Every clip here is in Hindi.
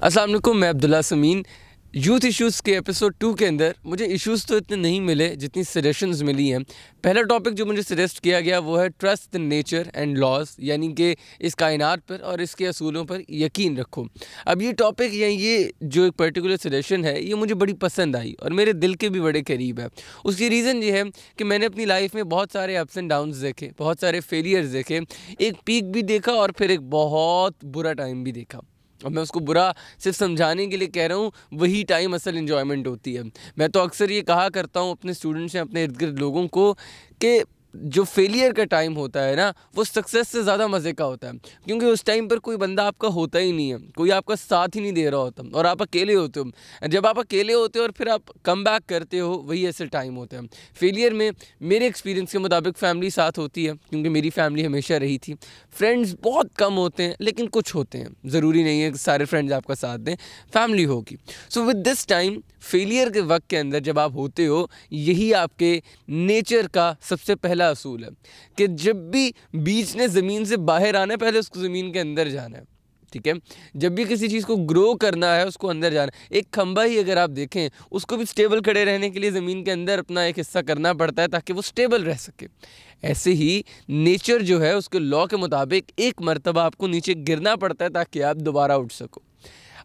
असलम मैं अब्दुल्ला समीन यूथ इश्यूज़ के एपिसोड टू के अंदर मुझे इश्यूज़ तो इतने नहीं मिले जितनी सजेशंस मिली हैं पहला टॉपिक जो मुझे सजेस्ट किया गया वो है trust the nature and laws यानी कि इस कायनात पर और इसके असूलों पर यकीन रखो अब ये टॉपिक या ये जो एक पर्टिकुलर सजेशन है ये मुझे बड़ी पसंद आई और मेरे दिल के भी बड़े करीब है उसकी रीज़न ये है कि मैंने अपनी लाइफ में बहुत सारे अप्स एंड डाउन देखे बहुत सारे फेलियर्स देखे एक पीक भी देखा और फिर एक बहुत बुरा टाइम भी देखा और मैं उसको बुरा सिर्फ समझाने के लिए कह रहा हूँ वही टाइम असल इन्जॉयमेंट होती है मैं तो अक्सर ये कहा करता हूँ अपने स्टूडेंट्स या अपने इर्द गिर्द लोगों को कि जो फेलियर का टाइम होता है ना वो सक्सेस से ज़्यादा मज़े का होता है क्योंकि उस टाइम पर कोई बंदा आपका होता ही नहीं है कोई आपका साथ ही नहीं दे रहा होता और आप अकेले होते हो जब आप अकेले होते हो और फिर आप कम बैक करते हो वही ऐसे टाइम होता है फेलियर में मेरे एक्सपीरियंस के मुताबिक फैमिली साथ होती है क्योंकि मेरी फैमिली हमेशा रही थी फ्रेंड्स बहुत कम होते हैं लेकिन कुछ होते हैं ज़रूरी नहीं है कि सारे फ्रेंड्स आपका साथ दें फैमिली होगी so with this time failure के वक्त के अंदर जब आप होते हो यही आपके नेचर का सबसे पहला पहला असूल है कि जब भी बीज ने ज़मीन से बाहर आना है पहले उसको ज़मीन के अंदर जाना है ठीक है जब भी किसी चीज़ को ग्रो करना है उसको अंदर जाना एक खंबा ही अगर आप देखें उसको भी स्टेबल खड़े रहने के लिए ज़मीन के अंदर अपना एक हिस्सा करना पड़ता है ताकि वो स्टेबल रह सके ऐसे ही नेचर जो है उसके लॉ के मुताबिक एक मरतबा आपको नीचे गिरना पड़ता है ताकि आप दोबारा उठ सको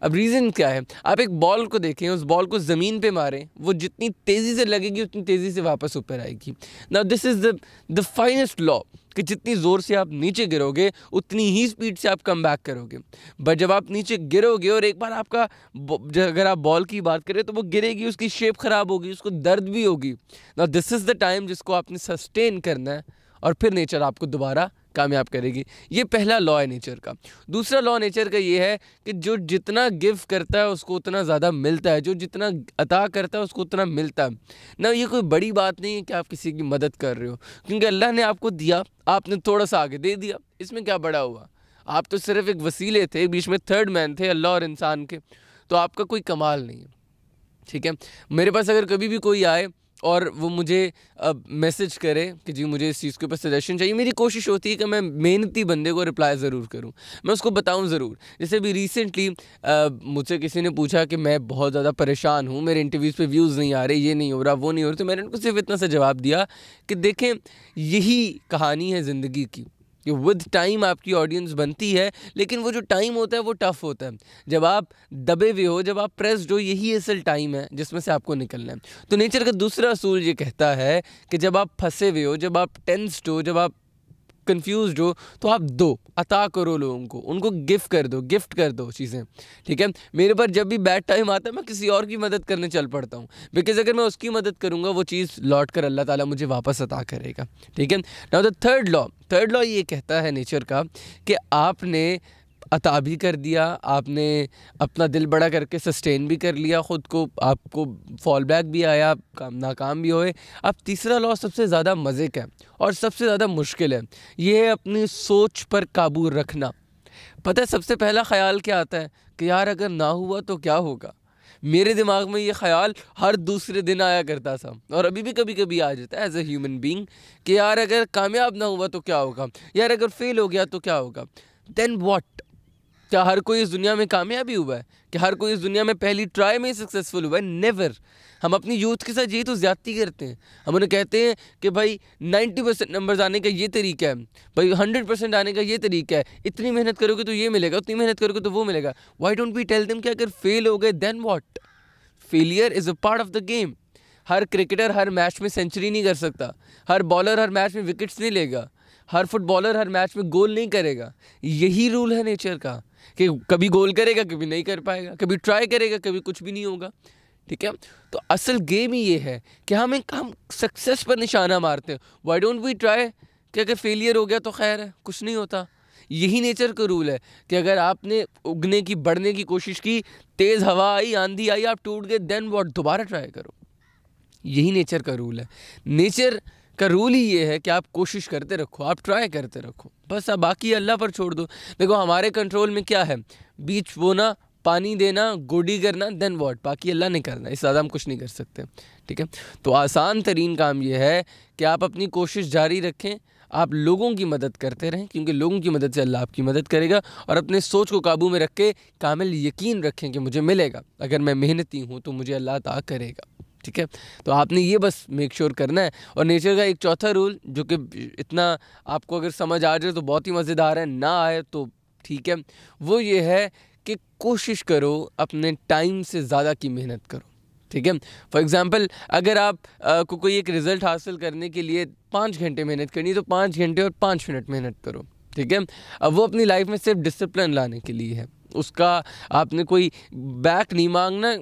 अब रीज़न क्या है आप एक बॉल को देखें उस बॉल को ज़मीन पे मारें वो जितनी तेज़ी से लगेगी उतनी तेज़ी से वापस ऊपर आएगी ना this is the the finest law कि जितनी ज़ोर से आप नीचे गिरोगे उतनी ही स्पीड से आप कम बैक करोगे बट जब आप नीचे गिरोगे और एक बार आपका अगर आप बॉल की बात करें तो वो गिरेगी उसकी शेप ख़राब होगी उसको दर्द भी होगी ना दिस इज़ द टाइम जिसको आपने सस्टेन करना है और फिर नेचर आपको दोबारा कामयाब करेगी ये पहला लॉ है नेचर का दूसरा लॉ नेचर का ये है कि जो जितना गिव करता है उसको उतना ज़्यादा मिलता है जो जितना अता करता है उसको उतना मिलता है ना ये कोई बड़ी बात नहीं है कि आप किसी की मदद कर रहे हो क्योंकि अल्लाह ने आपको दिया आपने थोड़ा सा आगे दे दिया इसमें क्या बड़ा हुआ आप तो सिर्फ एक वसीले थे बीच में थर्ड मैन थे अल्लाह और इंसान के तो आपका कोई कमाल नहीं है ठीक है मेरे पास अगर कभी भी कोई आए और वो मुझे मैसेज करे कि जी मुझे इस चीज़ के ऊपर सजेशन चाहिए मेरी कोशिश होती है कि मैं मेहनती बंदे को रिप्लाई ज़रूर करूँ मैं उसको बताऊँ ज़रूर जैसे भी रिसेंटली मुझसे किसी ने पूछा कि मैं बहुत ज़्यादा परेशान हूँ मेरे इंटरव्यूज़ पे व्यूज़ नहीं आ रहे ये नहीं हो रहा वो नहीं हो रहा तो मैंने उनको सिर्फ इतना सा जवाब दिया कि देखें यही कहानी है ज़िंदगी की कि विद टाइम आपकी ऑडियंस बनती है लेकिन वो जो टाइम होता है वो टफ होता है जब आप दबे हुए हो जब आप प्रेस्ड हो यही असल टाइम है जिसमें से आपको निकलना है तो नेचर का दूसरा असूल ये कहता है कि जब आप फंसे हुए हो जब आप टेंस्ड हो जब आप कंफ्यूज हो तो आप दो अता करो लोगों को उनको गिफ्ट कर दो गिफ्ट कर दो चीज़ें ठीक है मेरे पर जब भी बैड टाइम आता है मैं किसी और की मदद करने चल पड़ता हूँ बिकॉज अगर मैं उसकी मदद करूँगा वो चीज़ लौट कर अल्लाह ताला मुझे वापस अता करेगा ठीक है ना the third law third law ये कहता है नेचर का कि आपने अता भी कर दिया आपने अपना दिल बड़ा करके सस्टेन भी कर लिया ख़ुद को आपको फॉल बैक भी आया आप काम नाकाम भी होए अब तीसरा लॉ सबसे ज़्यादा मज़े का है और सबसे ज़्यादा मुश्किल है ये है अपनी सोच पर काबू रखना पता है सबसे पहला ख्याल क्या आता है कि यार अगर ना हुआ तो क्या होगा मेरे दिमाग में ये ख्याल हर दूसरे दिन आया करता था और अभी भी कभी कभी आ जाता है एज ए ह्यूमन बींग कि यार अगर कामयाब ना हुआ तो क्या होगा यार अगर फेल हो गया तो क्या होगा देन वॉट क्या हर कोई इस दुनिया में कामयाबी हुआ है क्या हर कोई इस दुनिया में पहली ट्राई में ही सक्सेसफुल हुआ है नेवर हम अपनी यूथ के साथ यही तो ज़्यादती करते हैं हम उन्हें कहते हैं कि भाई 90 परसेंट नंबर आने का ये तरीका है भाई 100 परसेंट आने का ये तरीका है इतनी मेहनत करोगे तो ये मिलेगा उतनी मेहनत करोगे तो वो मिलेगा why don't be tell them कि अगर फेल हो गए then what failure is a part of the game हर क्रिकेटर हर मैच में सेंचुरी नहीं कर सकता हर बॉलर हर मैच में विकेट्स नहीं लेगा हर फुटबॉलर हर मैच में गोल नहीं करेगा यही रूल है नेचर का कि कभी गोल करेगा कभी नहीं कर पाएगा कभी ट्राई करेगा कभी कुछ भी नहीं होगा ठीक है तो असल गेम ही ये है कि हम एक हम सक्सेस पर निशाना मारते हैं वाई डोंट वी ट्राई कि अगर फेलियर हो गया तो खैर है कुछ नहीं होता यही नेचर का रूल है कि अगर आपने उगने की बढ़ने की कोशिश की तेज़ हवा आई आंधी आई आप टूट गए देन वॉट दोबारा ट्राई करो यही नेचर का रूल है नेचर का रूल ही ये है कि आप कोशिश करते रखो आप ट्राई करते रखो बस आप बाकी अल्लाह पर छोड़ दो देखो हमारे कंट्रोल में क्या है बीच बोना पानी देना गोडी करना देन वॉट बाकी अल्लाह ने करना इस ज़्यादा हम कुछ नहीं कर सकते ठीक है तो आसान तरीन काम यह है कि आप अपनी कोशिश जारी रखें आप लोगों की मदद करते रहें क्योंकि लोगों की मदद से अल्लाह आपकी मदद करेगा और अपने सोच को काबू में रख के कामिल यकीन रखें कि मुझे मिलेगा अगर मैं मेहनती हूँ तो मुझे अल्लाह ता करेगा ठीक है तो आपने ये बस मेक श्योर sure करना है और नेचर का एक चौथा रूल जो कि इतना आपको अगर समझ आ जाए तो बहुत ही मज़ेदार है ना आए तो ठीक है वो ये है कि कोशिश करो अपने टाइम से ज़्यादा की मेहनत करो ठीक है फॉर एग्ज़ाम्पल अगर आप आ, को कोई एक रिज़ल्ट हासिल करने के लिए पाँच घंटे मेहनत करनी है तो पाँच घंटे और पाँच मिनट मेहनत करो ठीक है अब वो अपनी लाइफ में सिर्फ डिसिप्लिन लाने के लिए है उसका आपने कोई बैक नहीं मांगना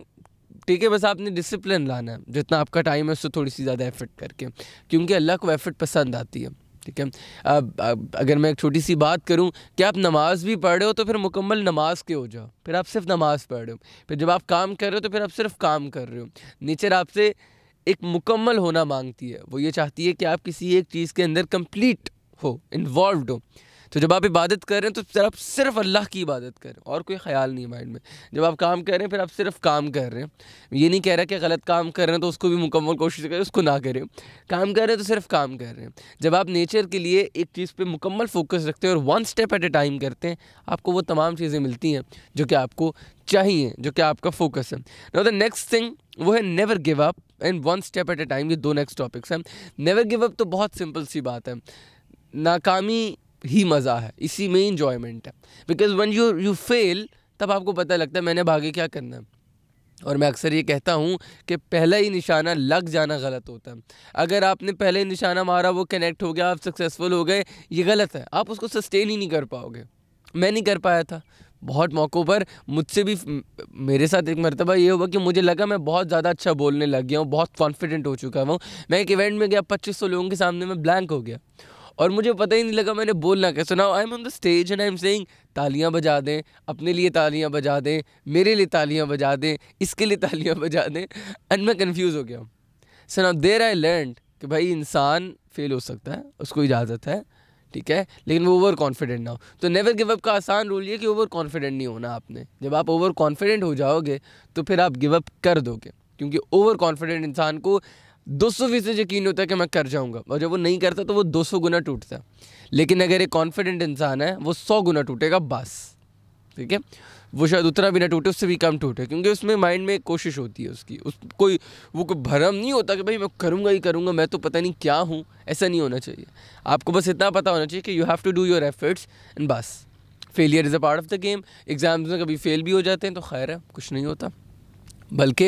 ठीक है बस आपने डिसिप्लिन लाना है जितना आपका टाइम है उससे थोड़ी सी ज़्यादा एफर्ट करके क्योंकि अल्लाह को एफर्ट पसंद आती है ठीक है अब, अगर मैं एक छोटी सी बात करूं कि आप नमाज़ भी पढ़ रहे हो तो फिर मुकम्मल नमाज के हो जाओ फिर आप सिर्फ नमाज़ पढ़ रहे हो फिर जब आप काम कर रहे हो तो फिर आप सिर्फ काम कर रहे हो नेचर आपसे एक मुकम्मल होना मांगती है वो ये चाहती है कि आप किसी एक चीज़ के अंदर कंप्लीट हो इन्वॉल्व हो तो जब आप इबादत कर रहे हैं तो आप सिर्फ अल्लाह की इबादत करें और कोई ख्याल नहीं माइंड में जब आप काम कर रहे हैं फिर आप सिर्फ काम कर रहे हैं ये नहीं कह रहा कि गलत काम कर रहे हैं तो उसको भी मुकम्मल कोशिश करें उसको ना करें काम कर रहे हैं तो सिर्फ काम कर रहे हैं जब आप नेचर के लिए एक चीज़ पर मुकम्मल फोकस रखते हैं और one step at a time करते हैं आपको वो तमाम चीज़ें मिलती हैं जो कि आपको चाहिए जो कि आपका फोकस है नो द नेक्स्ट थिंग वो है never give up and one step at a time ये दो नेक्स्ट टॉपिक्स हैं नेवर गिव अप तो बहुत सिंपल सी बात है नाकामी ही मज़ा है इसी में इंजॉयमेंट है because when you you fail तब आपको पता लगता है मैंने भागे क्या करना है और मैं अक्सर ये कहता हूँ कि पहला ही निशाना लग जाना गलत होता है अगर आपने पहले ही निशाना मारा वो कनेक्ट हो गया आप सक्सेसफुल हो गए ये गलत है आप उसको सस्टेन ही नहीं कर पाओगे मैं नहीं कर पाया था बहुत मौक़ों पर मुझसे भी मेरे साथ एक मरतबा ये हुआ कि मुझे लगा मैं बहुत ज़्यादा अच्छा बोलने लग गया हूँ बहुत कॉन्फिडेंट हो चुका हूँ मैं एक इवेंट में गया पच्चीस सौ लोगों के सामने मैं ब्लैंक हो गया और मुझे पता ही नहीं लगा मैंने बोलना क्या ना I am on the stage and I am saying तालियां बजा दें अपने लिए तालियां बजा दें मेरे लिए तालियां बजा दें इसके लिए तालियां बजा दें एंड मैं कन्फ्यूज़ हो गया ना देर आई लर्न कि भाई इंसान फेल हो सकता है उसको इजाज़त है ठीक है लेकिन वो ओवर कॉन्फिडेंट ना हो तो नेवर गिव अप का आसान रूल ये कि ओवर कॉन्फिडेंट नहीं होना आपने जब आप ओवर कॉन्फिडेंट हो जाओगे तो फिर आप गिव अप कर दोगे क्योंकि ओवर कॉन्फिडेंट इंसान को दो सौ फीसद यकीन होता है कि मैं कर जाऊँगा और जब वो नहीं करता तो वो दो सौ गुना टूटता है लेकिन अगर एक कॉन्फिडेंट इंसान है वो सौ गुना टूटेगा बस ठीक है वो शायद उतना भी ना टूटे उससे भी कम टूटे क्योंकि उसमें माइंड में कोशिश होती है उसकी उस कोई वो कोई भरम नहीं होता कि भाई मैं करूँगा ही करूँगा मैं तो पता नहीं क्या हूँ ऐसा नहीं होना चाहिए आपको बस इतना पता होना चाहिए कि you have to do your efforts and बस failure is a part of the game exams में कभी फेल भी हो जाते हैं तो खैर है कुछ नहीं होता बल्कि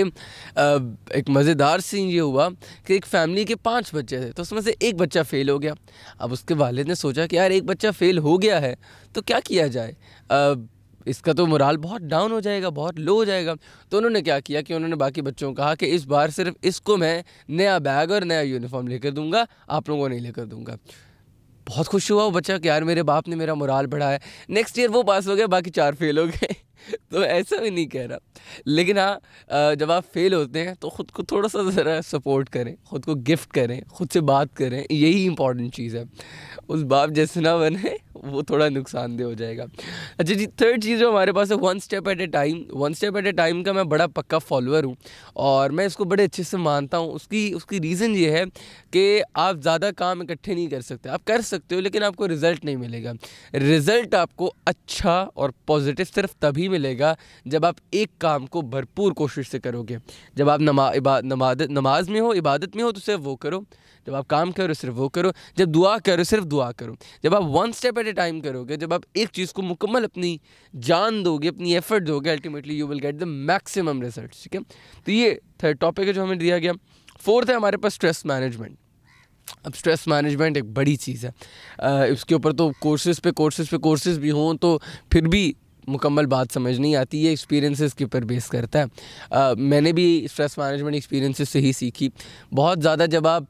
एक मज़ेदार सीन ये हुआ कि एक फैमिली के पांच बच्चे थे तो उसमें से एक बच्चा फ़ेल हो गया अब उसके वालिद ने सोचा कि यार एक बच्चा फ़ेल हो गया है तो क्या किया जाए अब इसका तो मुराल बहुत डाउन हो जाएगा बहुत लो हो जाएगा तो उन्होंने क्या किया कि उन्होंने बाकी बच्चों को कहा कि इस बार सिर्फ इसको मैं नया बैग और नया यूनिफॉर्म लेकर दूंगा आप लोगों को नहीं लेकर दूंगा बहुत खुश हुआ वो बच्चा कि यार मेरे बाप ने मेरा मुराल बढ़ाया नेक्स्ट ईयर वो पास हो गया बाकी चार फेल हो गए तो ऐसा भी नहीं कह रहा लेकिन हाँ जब आप फेल होते हैं तो ख़ुद को थोड़ा सा ज़रा सपोर्ट करें ख़ुद को गिफ्ट करें ख़ुद से बात करें यही इंपॉर्टेंट चीज़ है उस बाप जैसे ना बने वो थोड़ा नुकसानदेह हो जाएगा अच्छा जी थर्ड चीज़ जो हमारे पास है one step at a time one step at a time का मैं बड़ा पक्का फॉलोअर हूँ और मैं इसको बड़े अच्छे से मानता हूँ उसकी उसकी रीज़न ये है कि आप ज़्यादा काम इकट्ठे नहीं कर सकते आप कर सकते हो लेकिन आपको रिज़ल्ट नहीं मिलेगा रिज़ल्ट आपको अच्छा और पॉजिटिव सिर्फ तभी तभी मिलेगा जब आप एक काम को भरपूर कोशिश से करोगे जब आप नमा नमाद नमाज नमाज में हो इबादत में हो तो सिर्फ वो करो जब आप काम करो सिर्फ वो करो जब दुआ करो सिर्फ दुआ करो जब आप one step at a time करोगे जब आप एक चीज़ को मुकम्मल अपनी जान दोगे अपनी एफर्ट दोगे ultimately you will get the maximum result ठीक है तो ये थर्ड टॉपिक है जो हमें दिया गया फोर्थ है हमारे पास स्ट्रेस मैनेजमेंट अब स्ट्रेस मैनेजमेंट एक बड़ी चीज़ है आ, इसके ऊपर तो कोर्सेज़ पे कोर्सेज़ पे कोर्सेज़ भी हों तो फिर भी मुकम्मल बात समझ नहीं आती ये एक्सपीरियंसेस के ऊपर बेस करता है आ, मैंने भी स्ट्रेस मैनेजमेंट एक्सपीरियंसेस से ही सीखी बहुत ज़्यादा जब आप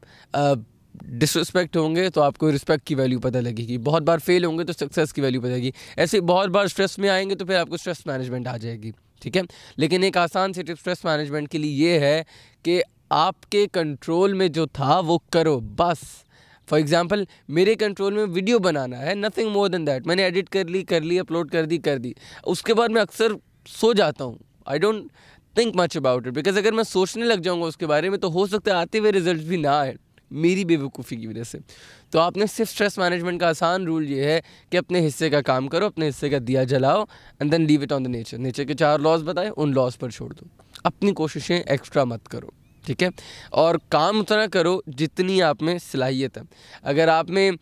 डिसरिस्पेक्ट होंगे तो आपको रिस्पेक्ट की वैल्यू पता लगेगी बहुत बार फेल होंगे तो सक्सेस की वैल्यू पता लगेगी ऐसे बहुत बार स्ट्रेस में आएंगे तो फिर आपको स्ट्रेस मैनेजमेंट आ जाएगी ठीक है लेकिन एक आसान से टिप स्ट्रेस मैनेजमेंट के लिए ये है कि आपके कंट्रोल में जो था वो करो बस फॉर एग्ज़ाम्पल मेरे कंट्रोल में वीडियो बनाना है नथिंग मोर देन दैट मैंने एडिट कर ली कर ली अपलोड कर दी कर दी उसके बाद मैं अक्सर सो जाता हूँ I don't think much about it because अगर मैं सोचने लग जाऊँगा उसके बारे में तो हो सकता है आते हुए रिजल्ट भी ना आए मेरी बेवकूफ़ी की वजह से तो आपने सिर्फ स्ट्रेस मैनेजमेंट का आसान रूल ये है कि अपने हिस्से का काम करो अपने हिस्से का दिया जलाओ and then leave it on the nature nature के चार लॉज बताए उन लॉज पर छोड़ दो अपनी कोशिशें एक्स्ट्रा मत करो ठीक है और काम उतना करो जितनी आप में सलाहियत है अगर आप में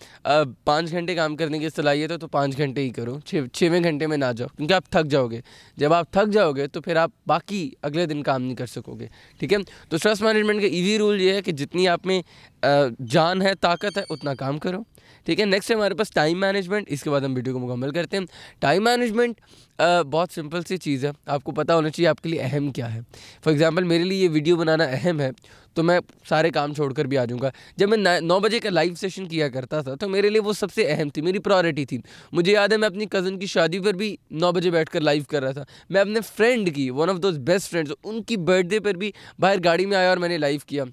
पाँच घंटे काम करने की सलाहियत है तो पाँच घंटे ही करो छः छवें घंटे में ना जाओ क्योंकि आप थक जाओगे जब आप थक जाओगे तो फिर आप बाकी अगले दिन काम नहीं कर सकोगे ठीक है तो स्ट्रेस मैनेजमेंट का ईजी रूल ये है कि जितनी आप में जान है ताकत है उतना काम करो ठीक है नेक्स्ट है हमारे पास टाइम मैनेजमेंट इसके बाद हम वीडियो को मुकम्मल करते हैं टाइम मैनेजमेंट बहुत सिंपल सी चीज़ है आपको पता होना चाहिए आपके लिए अहम क्या है फॉर एग्ज़ाम्पल मेरे लिए ये वीडियो बनाना अहम है तो मैं सारे काम छोड़कर भी आ जाऊँगा जब मैं नौ बजे का लाइव सेशन किया करता था तो मेरे लिए वो सबसे अहम थी मेरी प्रायोरिटी थी मुझे याद है मैं अपनी कज़न की शादी पर भी नौ बजे बैठ कर लाइव कर रहा था मैं अपने फ्रेंड की one of those best friends उनकी बर्थडे पर भी बाहर गाड़ी में आया और मैंने लाइव किया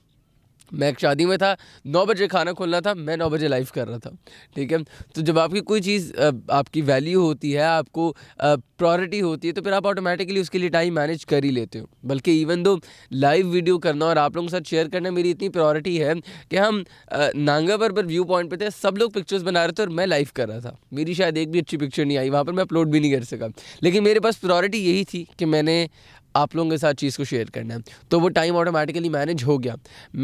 मैं एक शादी में था नौ बजे खाना खोलना था मैं नौ बजे लाइव कर रहा था ठीक है तो जब आपकी कोई चीज़ आपकी वैल्यू होती है आपको प्रायोरिटी होती है तो फिर आप ऑटोमेटिकली उसके लिए टाइम मैनेज कर ही लेते हो बल्कि इवन दो लाइव वीडियो करना और आप लोगों के साथ शेयर करना मेरी इतनी प्रायोरिटी है कि हम नांगा पर व्यू पॉइंट पर थे सब लोग पिक्चर्स बना रहे थे और मैं लाइव कर रहा था मेरी शायद एक भी अच्छी पिक्चर नहीं आई वहाँ पर मैं अपलोड भी नहीं कर सका लेकिन मेरे पास प्रायोरिटी यही थी कि मैंने आप लोगों के साथ चीज़ को शेयर करना है तो वो टाइम ऑटोमेटिकली मैनेज हो गया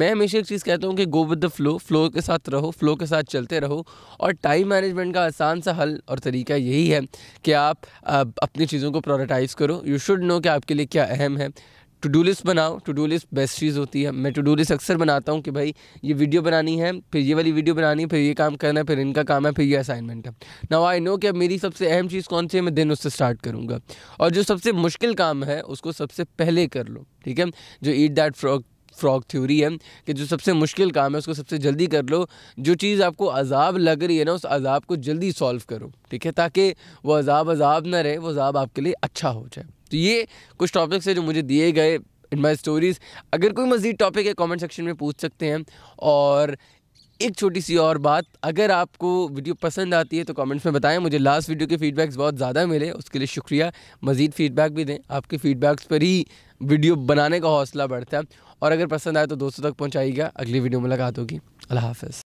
मैं हमेशा एक चीज़ कहता हूँ कि go with the flow flow के साथ रहो फ्लो के साथ चलते रहो और टाइम मैनेजमेंट का आसान सा हल और तरीका यही है कि आप, अपनी चीज़ों को प्रायोरिटाइज़ करो यू शुड नो कि आपके लिए क्या अहम है टू डू लिस्ट बनाओ टू डू लिस्ट बेस्ट चीज़ होती है मैं टू डू लिस्ट अक्सर बनाता हूँ कि भाई ये वीडियो बनानी है फिर ये वाली वीडियो बनानी है फिर ये काम करना है फिर इनका काम है फिर ये असाइनमेंट है ना आई नो कि अब मेरी सबसे अहम चीज़ कौन सी है मैं दिन उससे स्टार्ट करूँगा और जो सबसे मुश्किल काम है उसको सबसे पहले कर लो ठीक है जो eat that frog frog theory है कि जो सबसे मुश्किल काम है उसको सबसे जल्दी कर लो जो चीज़ आपको अजाब लग रही है ना उस अजाब को जल्दी सॉल्व करो ठीक है ताकि वो अजाब अजाब ना रहे वो अजाब आपके लिए अच्छा हो जाए तो ये कुछ टॉपिक्स है जो मुझे दिए गए इन माई स्टोरीज़ अगर कोई मज़ीद टॉपिक है कमेंट सेक्शन में पूछ सकते हैं और एक छोटी सी और बात अगर आपको वीडियो पसंद आती है तो कमेंट्स में बताएं मुझे लास्ट वीडियो के फीडबैक्स बहुत ज़्यादा मिले उसके लिए शुक्रिया मज़ीद फीडबैक भी दें आपके फीडबैक्स पर ही वीडियो बनाने का हौसला बढ़ता है और अगर पसंद आए तो दोस्तों तक पहुँचाइएगा अगली वीडियो मुलाकात होगी अल्लाह हाफ